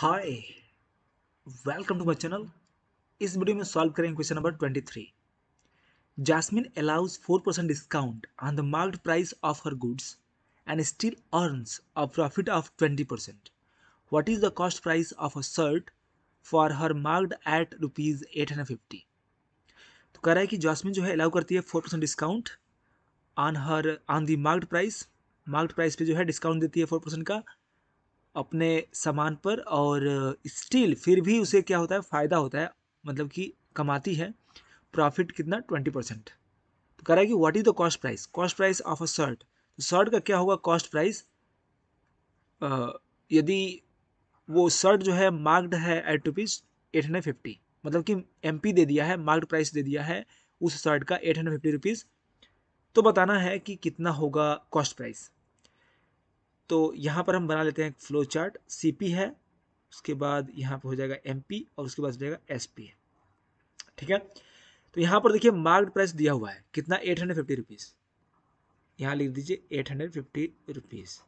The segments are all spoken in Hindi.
hi welcome to my channel इस वीडियो में सॉल्व करेंगे question number 23 Jasmine allows 4 percent discount on the marked price of her goods and still earns a profit of 20 percent what is the cost price of a shirt for her marked at rupees eight hundred fifty तो कह रहा है कि जैस्मिन जो है अलाउ करती है four percent discount on her on the marked price marked price पे जो है डिस्काउंट देती है फोर परसेंट का अपने सामान पर और स्टील फिर भी उसे क्या होता है फ़ायदा होता है मतलब कि कमाती है प्रॉफिट कितना ट्वेंटी परसेंट कह रहा है कि what is the cost price cost price of a shirt तो शर्ट का क्या होगा कॉस्ट प्राइस यदि वो शर्ट जो है मार्क्ड है at rupees eight hundred fifty मतलब कि एम दे दिया है मार्क्ड प्राइस दे दिया है उस शर्ट का एट हंड्रेड फिफ्टी रुपीज़ तो बताना है कि कितना होगा कॉस्ट प्राइस तो यहाँ पर हम बना लेते हैं फ्लो चार्ट सी है उसके बाद यहाँ पर हो जाएगा एम और उसके बाद हो जाएगा एस ठीक है तो यहाँ पर देखिए मार्क्ड प्राइस दिया हुआ है कितना एट हंड्रेड फिफ्टी रुपीज़ यहाँ लिख दीजिए एट हंड्रेड फिफ्टी रुपीज़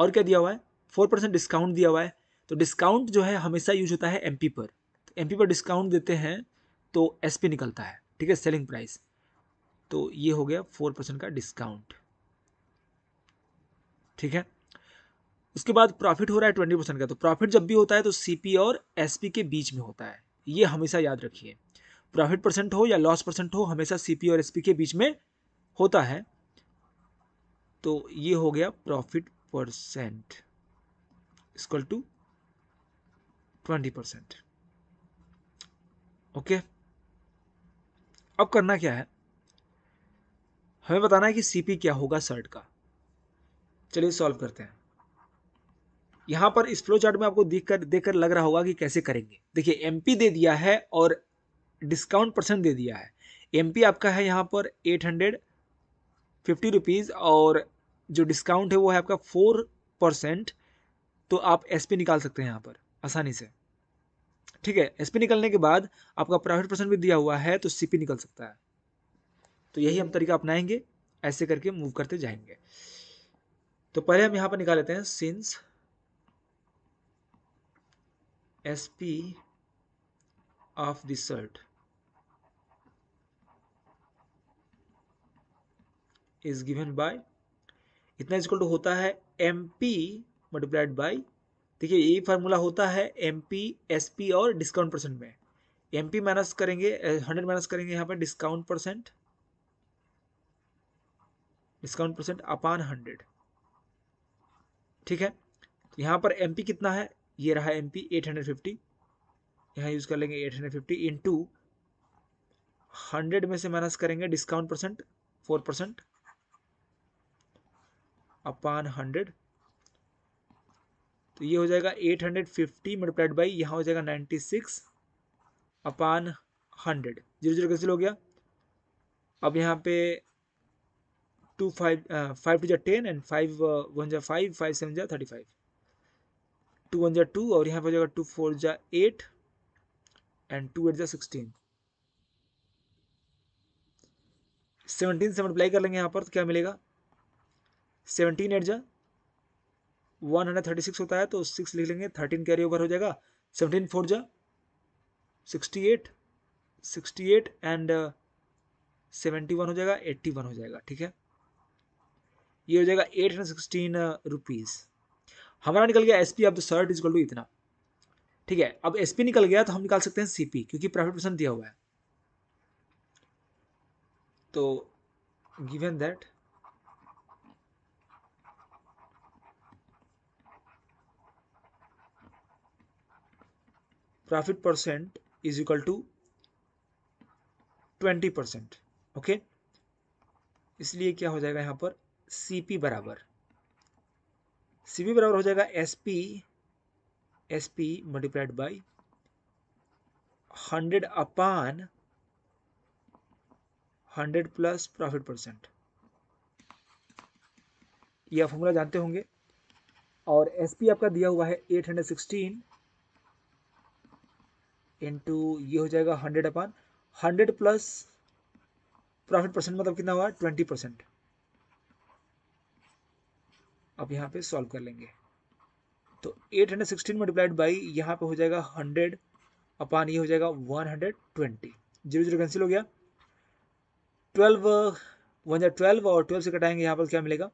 और क्या दिया हुआ है फोर परसेंट डिस्काउंट दिया हुआ है तो डिस्काउंट जो है हमेशा यूज होता है एम पर तो एम पर डिस्काउंट देते हैं तो एस निकलता है ठीक है सेलिंग प्राइस तो ये हो गया फोर परसेंट का डिस्काउंट ठीक है उसके बाद प्रॉफिट हो रहा है ट्वेंटी परसेंट का तो प्रॉफिट जब भी होता है तो सीपी और एसपी के बीच में होता है ये हमेशा याद रखिए प्रॉफिट परसेंट हो या लॉस परसेंट हो हमेशा सीपी और एसपी के बीच में होता है तो ये हो गया profit percent equal to twenty percent okay अब करना क्या है हमें बताना है कि सीपी क्या होगा सर्ट का चलिए सॉल्व करते हैं यहां पर इस फ्लो चार्ट में आपको देख कर देख कर लग रहा होगा कि कैसे करेंगे देखिए एमपी दे दिया है और डिस्काउंट परसेंट दे दिया है एमपी आपका है यहां पर एट हंड्रेड फिफ्टी रुपीज़ और जो डिस्काउंट है वो है आपका फोर परसेंट तो आप एसपी निकाल सकते हैं यहां पर आसानी से ठीक है एसपी निकलने के बाद आपका प्रॉफिट परसेंट भी दिया हुआ है तो सीपी निकल सकता है तो यही हम तरीका अपनाएंगे ऐसे करके मूव करते जाएंगे तो पहले हम यहां पर निकाल लेते हैं since S P of this shirt is given by इतना इजक्वल टू होता है एम पी मल्टीप्लाइड बाई देखिए ये फार्मूला होता है एम पी एस पी और डिस्काउंट परसेंट में एम पी माइनस करेंगे हंड्रेड माइनस करेंगे यहां पर discount percent discount percent upon hundred ठीक है यहाँ पर एम कितना है ये रहा M P eight hundred fifty यहाँ यूज़ कर लेंगे eight hundred fifty into hundred में से माइनस करेंगे discount percent four percent upon hundred तो ये हो जाएगा eight hundred fifty multiplied by यहाँ हो जाएगा ninety six upon hundred zero zero cancel हो गया अब यहाँ पे two five five two to ten and five one जा फाइव फाइव सेवन जा थर्टी फाइव टू वन जा टू और यहाँ पर हो जाएगा टू फोर जा एट एंड टू एट जा सिक्सटीन सेवनटीन से मल्टीप्लाई कर लेंगे यहाँ पर तो क्या मिलेगा सेवनटीन एट जा वन हंड्रेड थर्टी सिक्स होता है तो सिक्स लिख लेंगे थर्टीन कैरी ओवर हो जाएगा सेवनटीन फोर जा sixty eight sixty eight and seventy one हो जाएगा एट्टी वन हो जाएगा ठीक है ये हो जाएगा एट हंड्रेड सिक्सटीन रुपीज़ हमारा निकल गया S P of the shirt is to इतना ठीक है अब एस पी निकल गया तो हम निकाल सकते हैं सी पी क्योंकि प्रॉफिट परसेंट दिया हुआ है तो given that profit percent is equal to twenty percent okay इसलिए क्या हो जाएगा यहां पर सी पी बराबर सी पी बराबर हो जाएगा S P S P multiplied by hundred upon hundred plus profit percent यह फॉर्मूला जानते होंगे और एस पी आपका दिया हुआ है एट हंड्रेड सिक्सटीन इंटू ये हो जाएगा hundred upon hundred plus profit percent मतलब कितना हुआ ट्वेंटी परसेंट अब यहाँ पे सॉल्व कर लेंगे तो 816 हंड्रेड सिक्सटीन मल्टीप्लाइड बाई यहाँ पे हो जाएगा 100 अपान ये हो जाएगा 120 जीरो जीरो कैंसिल हो गया 12 वन या ट्वेल्व और 12 से कटाएंगे यहाँ पर क्या मिलेगा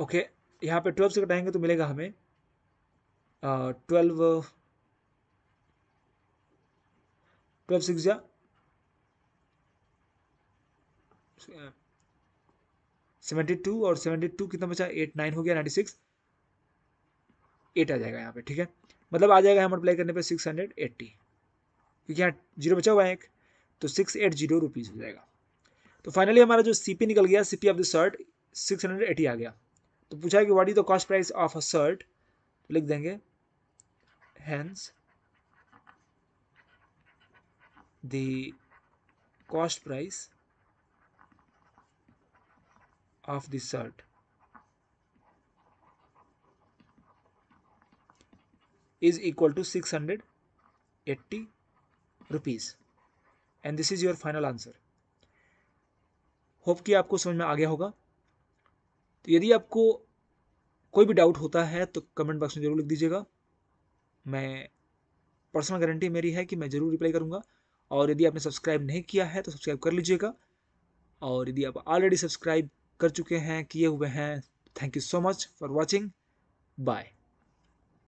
ओके okay, यहाँ पे 12 से कटाएंगे तो मिलेगा हमें ट्वेल्व ट्वेल्व सिक्स या सेवेंटी टू और सेवेंटी टू कितना बचा एट नाइन हो गया नाइन्टी सिक्स एट आ जाएगा यहाँ पे ठीक है मतलब आ जाएगा हम मल्टीप्लाई करने पे सिक्स हंड्रेड एट्टी क्योंकि यहाँ जीरो बचा हुआ है एक तो सिक्स एट जीरो रुपीज़ हो जाएगा तो फाइनली हमारा जो सी निकल गया C of the shirt six hundred eighty आ गया तो पूछा कि what is the cost price of a shirt तो लिख देंगे hence the cost price of the salt is equal to 680 rupees and this is your final answer hope कि आपको समझ में आ गया होगा तो यदि आपको कोई भी डाउट होता है तो कमेंट बॉक्स में ज़रूर लिख दीजिएगा मैं पर्सनल गारंटी मेरी है कि मैं ज़रूर रिप्लाई करूँगा और यदि आपने सब्सक्राइब नहीं किया है तो सब्सक्राइब कर लीजिएगा और यदि आप ऑलरेडी सब्सक्राइब कर चुके हैं किए हुए हैं thank you so much for watching bye